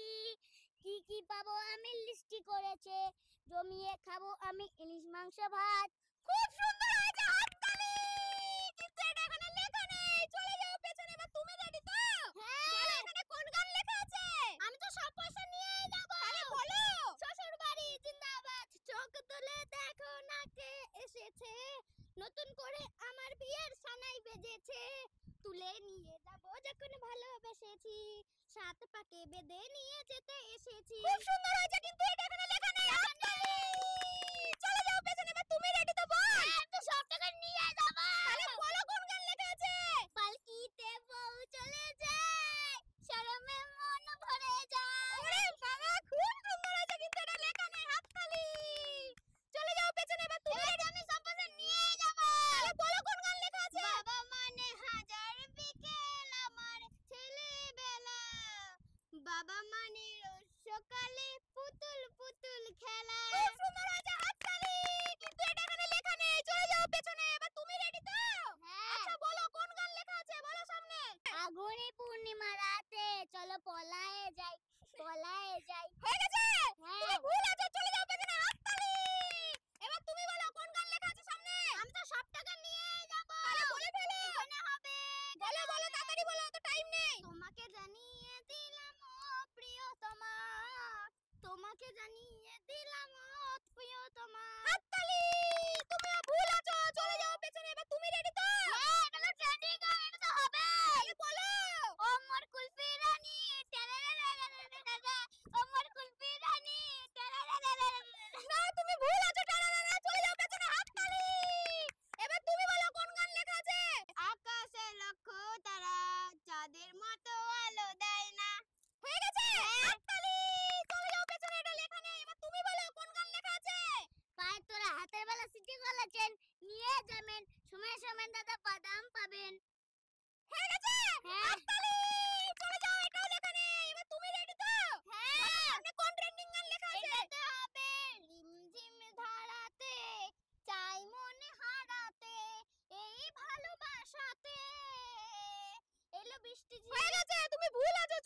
করেছি কি কি পাবো আমি লিস্টি করেছে জমিয়ে খাবো আমি ইলিশ মাংস ভাত খুব সুন্দর হয়েছে এটা এখানে লেখা নেই চলে যাও পেছনে তুমি তো হ্যাঁ। এখানে কোন গান লেখা আছে আমি তো সব পয়সা যাব বলো শ্বশুর বাড়ি চোখ তুলে দেখো না কে এসেছে নতুন করে আমার বিয়ের সানাই বেজেছে তুলে নিয়ে যাব যখন ভালোবেসেছি সাত পাকে বেঁধে নিয়ে যেতে এসেছি খুব সুন্দর হয়েছে কিন্তু फागुनी पूर्णिमा राते चलो पोलाए जाए पोलाए जाए ঠিকই বলেছেন নিয়ে যাবেন সময় সময় দাদা বাদাম পাবেন হ্যাঁ, হ্যাঁ। হ্যাঁ। মনে হারাতে এই ভালোবাসাতে এলো বৃষ্টি হয়ে গেছে তুমি ভুল আছো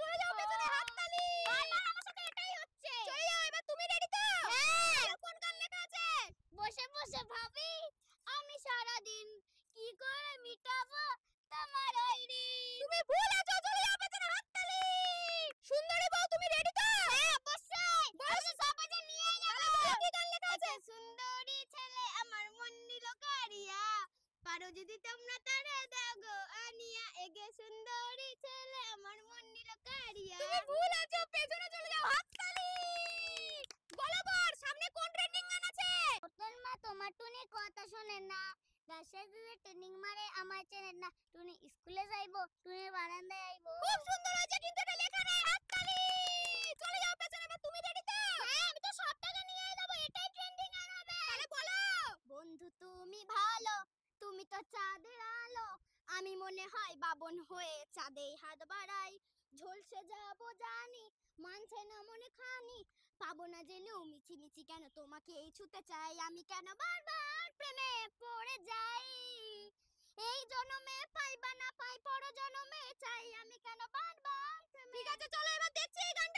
যদি তোমরা তারে দাও আনিয়া এগে সুন্দরী ছেলে আমার মন নিল কারিয়া তুমি ভুল আছো পেছনে চলে যাও হাততালি বলো বল সামনে কোন ট্রেন্ডিং গান আছে তোর মা তোমার টুনি কথা শোনে না গাছের দিকে ট্রেনিং মারে আমার চেনে না টুনি স্কুলে যাইবো টুনি বারান্দায় আইবো খুব সুন্দর হয়েছে কিন্তু এটা লেখা নাই হাততালি চলে যাও পেছনে বা তুমি রেডি তো হ্যাঁ আমি তো সব টাকা নিয়ে যাব এটাই ট্রেন্ডিং গান হবে তাহলে বলো বন্ধু তুমি ভালো তুমি তো চাঁদের আলো আমি মনে হয় বাবন হয়ে চাঁদে হাত বাড়াই ঝলসে যাব জানি মানছে না মনে খানি পাবো না জেনেও মিছি মিছি কেন তোমাকে এই ছুতে চাই আমি কেন বারবার প্রেমে পড়ে যাই এই জনমে পাইবা না পাই পর জনমে চাই আমি কেন বারবার ঠিক আছে চলো এবার দেখছি এই গান